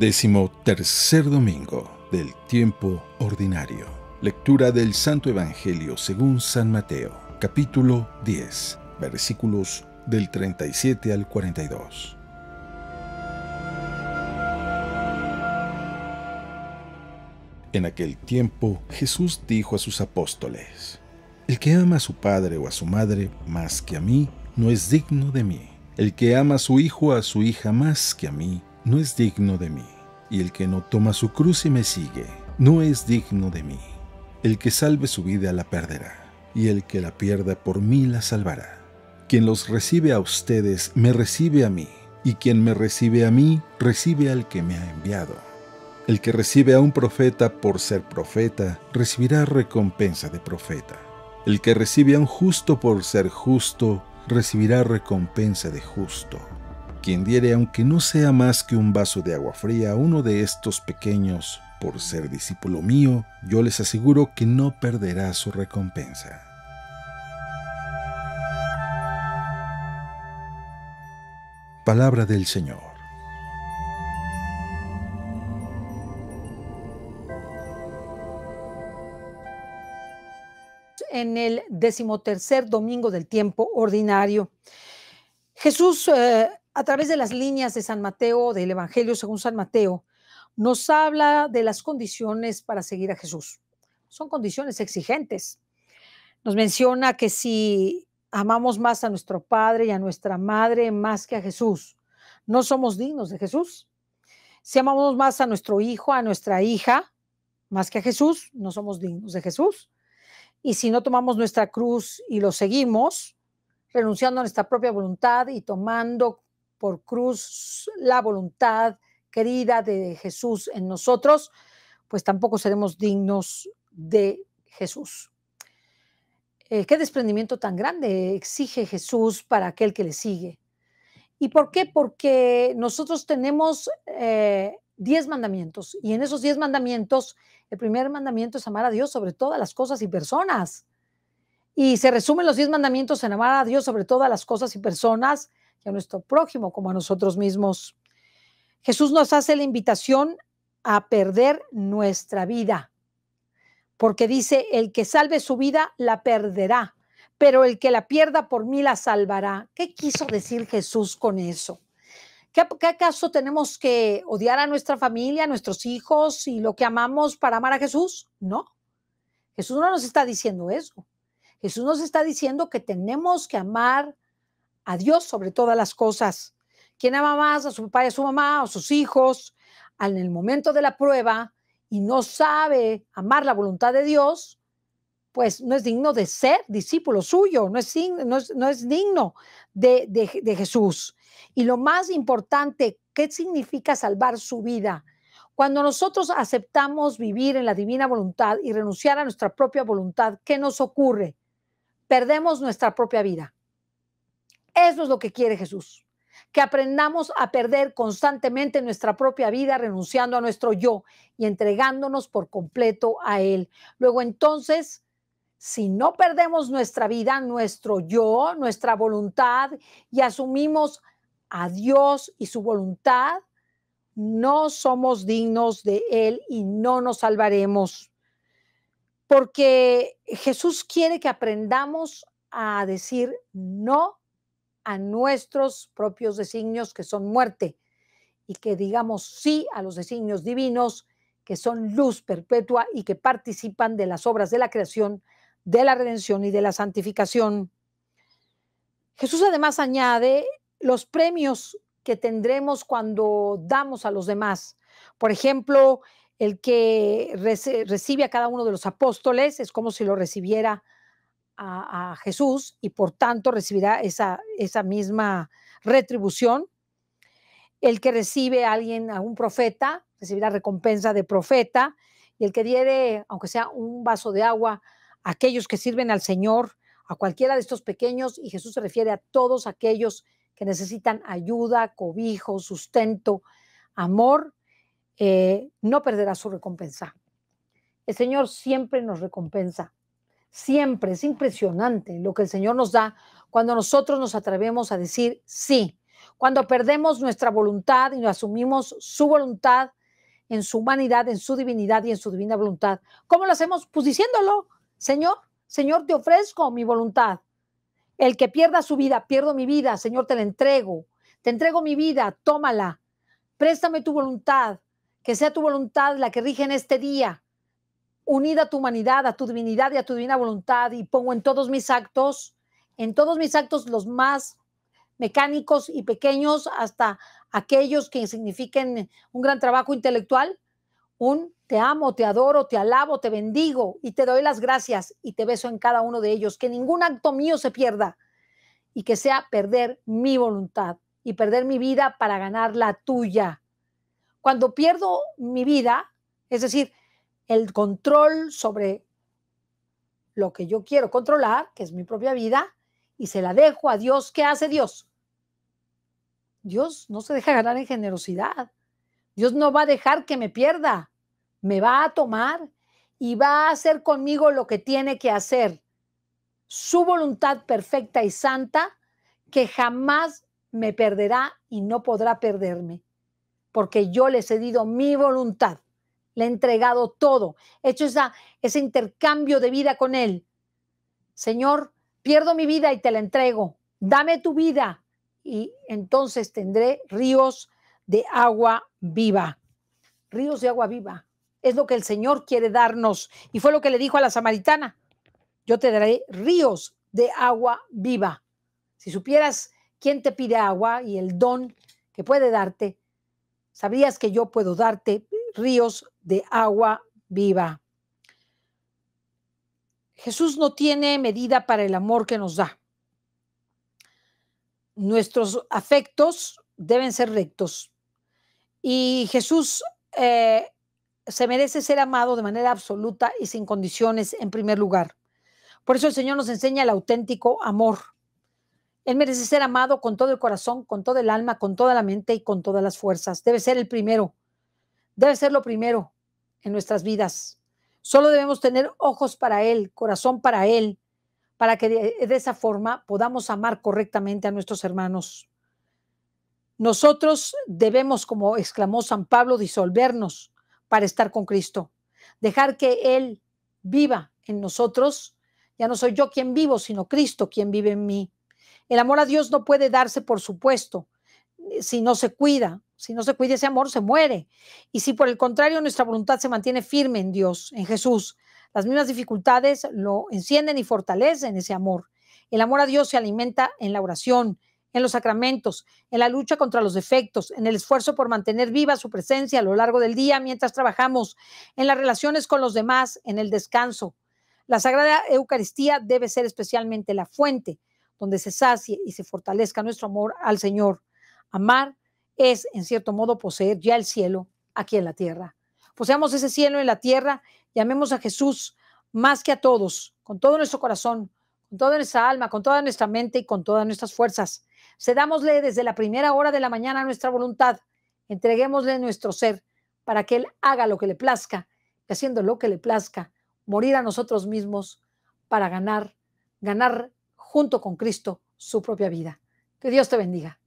Décimo tercer domingo del tiempo ordinario. Lectura del Santo Evangelio según San Mateo, capítulo 10, versículos del 37 al 42. En aquel tiempo Jesús dijo a sus apóstoles, El que ama a su padre o a su madre más que a mí, no es digno de mí. El que ama a su hijo o a su hija más que a mí, no es digno de mí y el que no toma su cruz y me sigue, no es digno de mí. El que salve su vida la perderá, y el que la pierda por mí la salvará. Quien los recibe a ustedes, me recibe a mí, y quien me recibe a mí, recibe al que me ha enviado. El que recibe a un profeta por ser profeta, recibirá recompensa de profeta. El que recibe a un justo por ser justo, recibirá recompensa de justo quien diere, aunque no sea más que un vaso de agua fría, a uno de estos pequeños, por ser discípulo mío, yo les aseguro que no perderá su recompensa. Palabra del Señor. En el decimotercer domingo del tiempo ordinario, Jesús eh, a través de las líneas de San Mateo, del Evangelio según San Mateo, nos habla de las condiciones para seguir a Jesús. Son condiciones exigentes. Nos menciona que si amamos más a nuestro Padre y a nuestra Madre más que a Jesús, no somos dignos de Jesús. Si amamos más a nuestro hijo, a nuestra hija, más que a Jesús, no somos dignos de Jesús. Y si no tomamos nuestra cruz y lo seguimos, renunciando a nuestra propia voluntad y tomando por cruz la voluntad querida de Jesús en nosotros, pues tampoco seremos dignos de Jesús. Eh, ¿Qué desprendimiento tan grande exige Jesús para aquel que le sigue? ¿Y por qué? Porque nosotros tenemos eh, diez mandamientos y en esos diez mandamientos el primer mandamiento es amar a Dios sobre todas las cosas y personas. Y se resumen los diez mandamientos en amar a Dios sobre todas las cosas y personas a nuestro prójimo como a nosotros mismos. Jesús nos hace la invitación a perder nuestra vida, porque dice, el que salve su vida la perderá, pero el que la pierda por mí la salvará. ¿Qué quiso decir Jesús con eso? ¿Qué, acaso tenemos que odiar a nuestra familia, a nuestros hijos y lo que amamos para amar a Jesús? No. Jesús no nos está diciendo eso. Jesús nos está diciendo que tenemos que amar a Dios sobre todas las cosas. Quien ama más a su papá y a su mamá, a sus hijos? En el momento de la prueba y no sabe amar la voluntad de Dios, pues no es digno de ser discípulo suyo, no es, digno de, de, de Jesús. Y lo más importante, ¿qué significa salvar su vida? Cuando nosotros aceptamos vivir en la divina voluntad y renunciar a nuestra propia voluntad, ¿qué nos ocurre? Perdemos nuestra propia vida. Eso es lo que quiere Jesús, que aprendamos a perder constantemente nuestra propia vida renunciando a nuestro yo y entregándonos por completo a Él. Luego entonces, si no perdemos nuestra vida, nuestro yo, nuestra voluntad y asumimos a Dios y su voluntad, no somos dignos de Él y no nos salvaremos. Porque Jesús quiere que aprendamos a decir no a nuestros propios designios que son muerte y que digamos sí a los designios divinos que son luz perpetua y que participan de las obras de la creación, de la redención y de la santificación. Jesús además añade los premios que tendremos cuando damos a los demás. Por ejemplo, el que recibe a cada uno de los apóstoles es como si lo recibiera a, Jesús y por tanto recibirá esa, misma retribución. El que recibe a alguien, a un profeta, recibirá recompensa de profeta. Y el que diere, aunque sea un vaso de agua, a aquellos que sirven al Señor, a cualquiera de estos pequeños, y Jesús se refiere a todos aquellos que necesitan ayuda, cobijo, sustento, amor, eh, no perderá su recompensa. El Señor siempre nos recompensa, siempre. Es impresionante lo que el Señor nos da cuando nosotros nos atrevemos a decir sí, cuando perdemos nuestra voluntad y nos asumimos su voluntad en su humanidad, en su divinidad y en su divina voluntad. ¿Cómo lo hacemos? Pues diciéndolo, Señor, Señor, te ofrezco mi voluntad. El que pierda su vida, pierdo mi vida, Señor, te la entrego. Te entrego mi vida, tómala. Préstame tu voluntad, que sea tu voluntad la que rige en este día unida a tu humanidad, a tu divinidad y a tu divina voluntad, y pongo en todos mis actos, en todos mis actos los más mecánicos y pequeños, hasta aquellos que signifiquen un gran trabajo intelectual, un te amo, te adoro, te alabo, te bendigo y te doy las gracias y te beso en cada uno de ellos, que ningún acto mío se pierda y que sea perder mi voluntad y perder mi vida para ganar la tuya. Cuando pierdo mi vida, es decir, el control sobre lo que yo quiero controlar, que es mi propia vida, y se la dejo a Dios. ¿Qué hace Dios? Dios no se deja ganar en generosidad. Dios no va a dejar que me pierda. Me va a tomar y va a hacer conmigo lo que tiene que hacer. Su voluntad perfecta y santa que jamás me perderá y no podrá perderme, porque yo le he cedido mi voluntad le he entregado todo, he hecho esa, ese intercambio de vida con Él. Señor, pierdo mi vida y te la entrego, dame tu vida y entonces tendré ríos de agua viva. Ríos de agua viva. Es lo que el Señor quiere darnos. Y fue lo que le dijo a la samaritana. Yo te daré ríos de agua viva. Si supieras quién te pide agua y el don que puede darte, sabrías que yo puedo darte ríos de agua viva. Jesús no tiene medida para el amor que nos da. Nuestros afectos deben ser rectos. Y Jesús eh, se merece ser amado de manera absoluta y sin condiciones en primer lugar. Por eso el Señor nos enseña el auténtico amor. Él merece ser amado con todo el corazón, con todo el alma, con toda la mente y con todas las fuerzas. Debe ser el primero. Debe ser lo primero en nuestras vidas. Solo debemos tener ojos para Él, corazón para Él, para que de, esa forma podamos amar correctamente a nuestros hermanos. Nosotros debemos, como exclamó San Pablo, disolvernos para estar con Cristo, dejar que Él viva en nosotros. Ya no soy yo quien vivo, sino Cristo quien vive en mí. El amor a Dios no puede darse, por supuesto, eh, si no se cuida, si no se cuida ese amor, se muere. Y si por el contrario nuestra voluntad se mantiene firme en Dios, en Jesús, las mismas dificultades lo encienden y fortalecen ese amor. El amor a Dios se alimenta en la oración, en los sacramentos, en la lucha contra los defectos, en el esfuerzo por mantener viva su presencia a lo largo del día mientras trabajamos, en las relaciones con los demás, en el descanso. La Sagrada Eucaristía debe ser especialmente la fuente donde se sacie y se fortalezca nuestro amor al Señor. Amar es, en cierto modo, poseer ya el cielo aquí en la tierra. Poseamos ese cielo en la tierra, llamemos a Jesús más que a todos, con todo nuestro corazón, con toda nuestra alma, con toda nuestra mente y con todas nuestras fuerzas. Cedámosle desde la primera hora de la mañana nuestra voluntad, entreguémosle nuestro ser para que Él haga lo que le plazca, y haciendo lo que le plazca, morir a nosotros mismos para ganar, ganar junto con Cristo su propia vida. Que Dios te bendiga.